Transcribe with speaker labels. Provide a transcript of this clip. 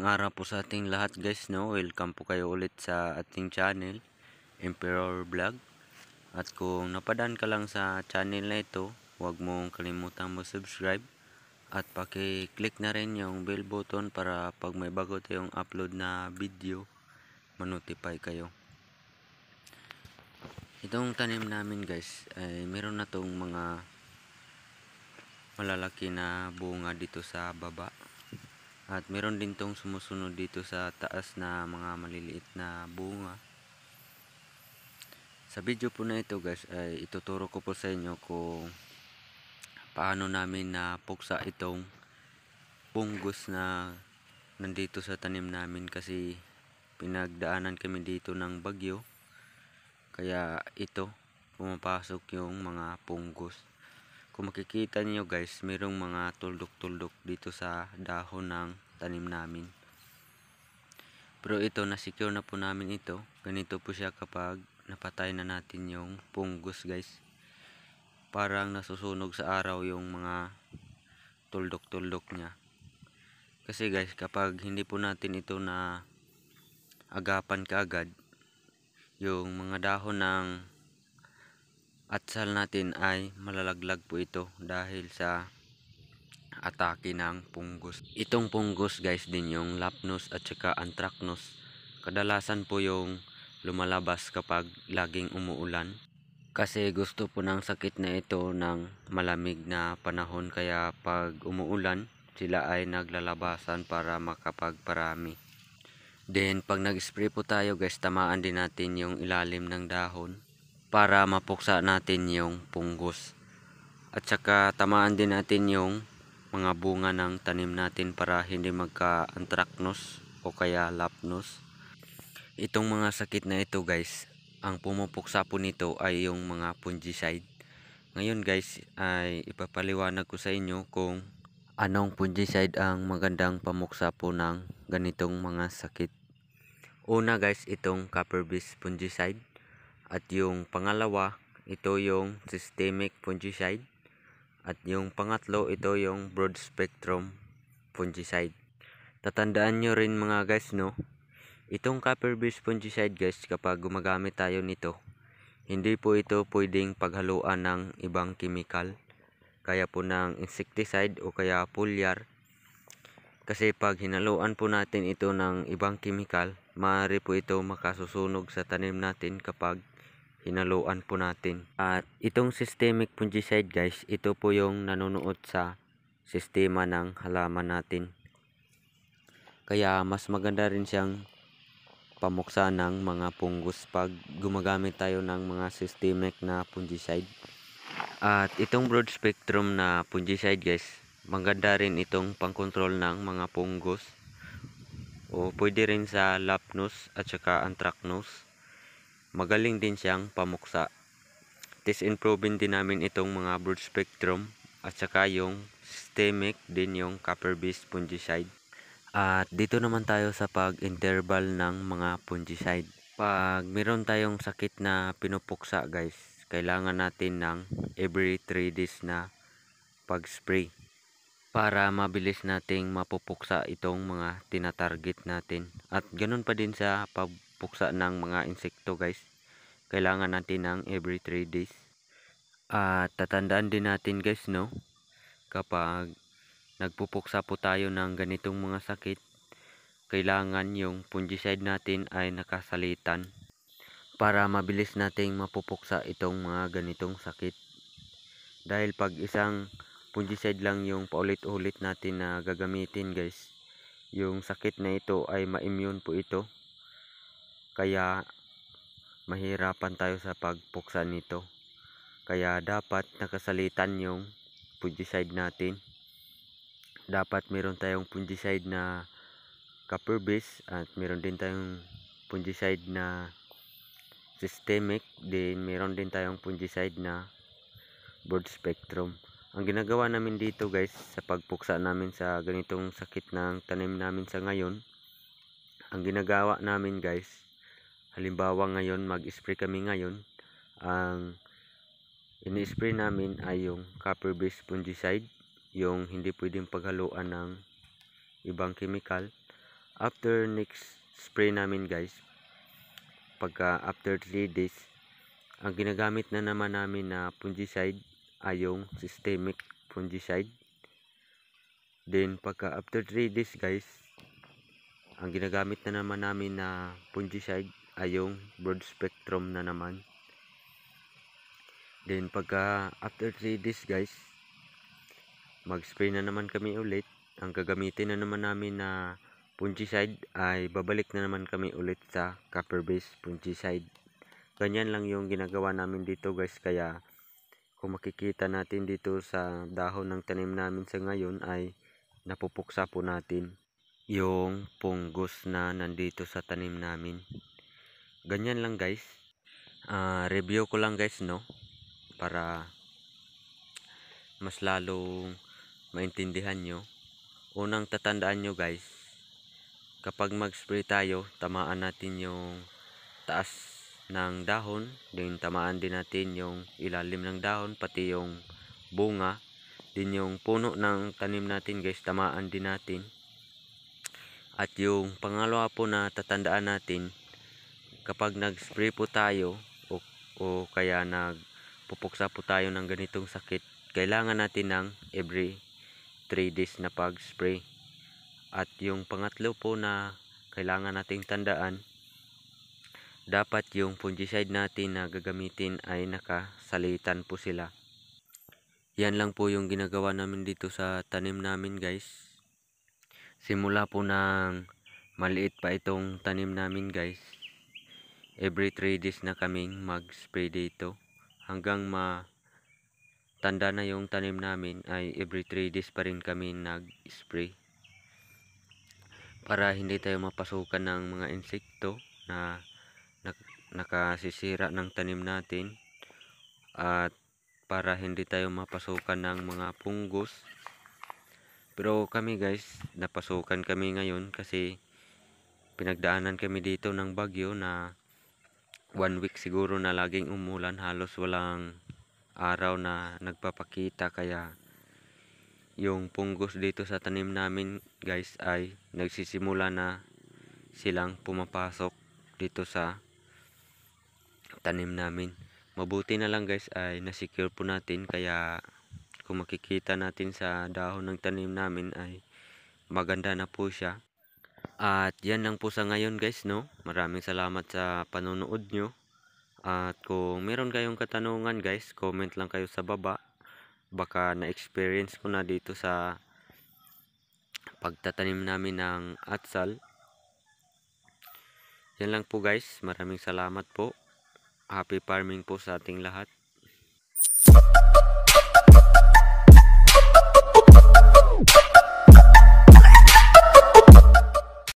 Speaker 1: Magandang araw po sa ating lahat guys no. Welcome po kayo ulit sa ating channel Emperor Vlog. At kung napadaan ka lang sa channel na ito, huwag mong kalimutan mag-subscribe at paki-click na rin yung bell button para pag may bago tayong upload na video, manotify kayo. Itong tanim namin guys, ay meron na tong mga malalaki na bunga dito sa baba. At meron din tong sumusunod dito sa taas na mga maliliit na bunga. Sa video po na ito guys ay ituturo ko po sa inyo kung paano namin na puksa itong punggos na nandito sa tanim namin kasi pinagdaanan kami dito ng bagyo. Kaya ito pumapasok yung mga punggos. Kung makikita niyo guys, mayroong mga tuldok-tuldok dito sa dahon ng tanim namin. Pero ito, na-secure na po namin ito. Ganito po siya kapag napatay na natin yung punggos guys. Parang nasusunog sa araw yung mga tuldok-tuldok niya. Kasi guys, kapag hindi po natin ito na agapan kaagad, yung mga dahon ng atsal natin ay malalaglag po ito dahil sa atake ng fungus. Itong fungus guys din yung lapnos at saka anthracnose. Kadalasan po yung lumalabas kapag laging umuulan. Kasi gusto po ng sakit na ito ng malamig na panahon kaya pag umuulan sila ay naglalabasan para makapagparami. Then pag nag-spray po tayo guys tamaan din natin yung ilalim ng dahon para mapuksa natin yung punggos. At saka tamaan din natin yung mga bunga ng tanim natin para hindi magka-anthracnose o kaya lapnos. Itong mga sakit na ito guys, ang pumupuksa po nito ay yung mga fungicide. Ngayon guys ay ipapaliwanag ko sa inyo kung anong fungicide ang magandang pamuksa po ng ganitong mga sakit. Una guys itong copper based fungicide at yung pangalawa, ito yung systemic fungicide. At yung pangatlo, ito yung broad spectrum fungicide. Tatandaan nyo rin mga guys no, itong copper based fungicide guys kapag gumagamit tayo nito, hindi po ito pwedeng paghaluan ng ibang chemical. Kaya po ng insecticide o kaya foliar kasi pag hinaluan po natin ito ng ibang chemical, maaari po ito makasusunog sa tanim natin kapag hinaluan po natin. At itong systemic fungicide guys, ito po yung nanonood sa sistema ng halaman natin. Kaya mas maganda rin siyang pamuksa ng mga fungus pag gumagamit tayo ng mga systemic na fungicide. At itong broad spectrum na fungicide guys, maganda rin itong pangkontrol ng mga fungus o pwede rin sa lapnos at saka anthracnose magaling din siyang pamuksa. This improving din namin itong mga broad spectrum at saka yung systemic din yung copper based fungicide. At dito naman tayo sa pag-interval ng mga fungicide. Pag meron tayong sakit na pinupuksa guys, kailangan natin ng every 3 days na pag-spray para mabilis nating mapupuksa itong mga tinatarget natin. At ganun pa din sa pag puksa ng mga insekto guys kailangan natin ng every 3 days at tatandaan din natin guys no kapag nagpupuksa po tayo ng ganitong mga sakit kailangan yung fungicide natin ay nakasalitan para mabilis nating mapupuksa itong mga ganitong sakit dahil pag isang fungicide lang yung paulit-ulit natin na gagamitin guys yung sakit na ito ay ma-immune po ito kaya mahirapan tayo sa pagpuksan nito kaya dapat nakasalitan yung fungicide natin dapat meron tayong fungicide na copper base at meron din tayong fungicide na systemic din meron din tayong fungicide na broad spectrum ang ginagawa namin dito guys sa pagpuksa namin sa ganitong sakit ng tanim namin sa ngayon ang ginagawa namin guys halimbawa ngayon mag-spray kami ngayon ang ini-spray namin ay yung copper based fungicide yung hindi pwedeng paghaluan ng ibang chemical after next spray namin guys pagka after 3 days ang ginagamit na naman namin na fungicide ay yung systemic fungicide then pagka after 3 days guys ang ginagamit na naman namin na fungicide ayong ah, broad spectrum na naman then pagka after 3 days guys mag spray na naman kami ulit ang gagamitin na naman namin na fungicide ay babalik na naman kami ulit sa copper base fungicide ganyan lang yung ginagawa namin dito guys kaya kung makikita natin dito sa dahon ng tanim namin sa ngayon ay napupuksa po natin yung punggos na nandito sa tanim namin ganyan lang guys uh, review ko lang guys no para mas lalong maintindihan nyo unang tatandaan nyo guys kapag mag spray tayo tamaan natin yung taas ng dahon din tamaan din natin yung ilalim ng dahon pati yung bunga din yung puno ng tanim natin guys tamaan din natin at yung pangalawa po na tatandaan natin kapag nag-spray po tayo o, o kaya nagpupuksa po tayo ng ganitong sakit, kailangan natin ng every 3 days na pag-spray. At yung pangatlo po na kailangan nating tandaan, dapat yung fungicide natin na gagamitin ay nakasalitan po sila. Yan lang po yung ginagawa namin dito sa tanim namin guys. Simula po ng maliit pa itong tanim namin guys every 3 days na kaming mag-spray dito hanggang ma tanda na yung tanim namin ay every 3 days pa rin kami nag-spray para hindi tayo mapasukan ng mga insekto na nakasisira ng tanim natin at para hindi tayo mapasukan ng mga punggos pero kami guys napasukan kami ngayon kasi pinagdaanan kami dito ng bagyo na one week siguro na laging umulan halos walang araw na nagpapakita kaya yung punggos dito sa tanim namin guys ay nagsisimula na silang pumapasok dito sa tanim namin mabuti na lang guys ay nasecure po natin kaya kung makikita natin sa dahon ng tanim namin ay maganda na po siya at yan lang po sa ngayon guys no. Maraming salamat sa panonood nyo. At kung meron kayong katanungan guys, comment lang kayo sa baba. Baka na-experience ko na dito sa pagtatanim namin ng atsal. Yan lang po guys. Maraming salamat po. Happy farming po sa ating lahat.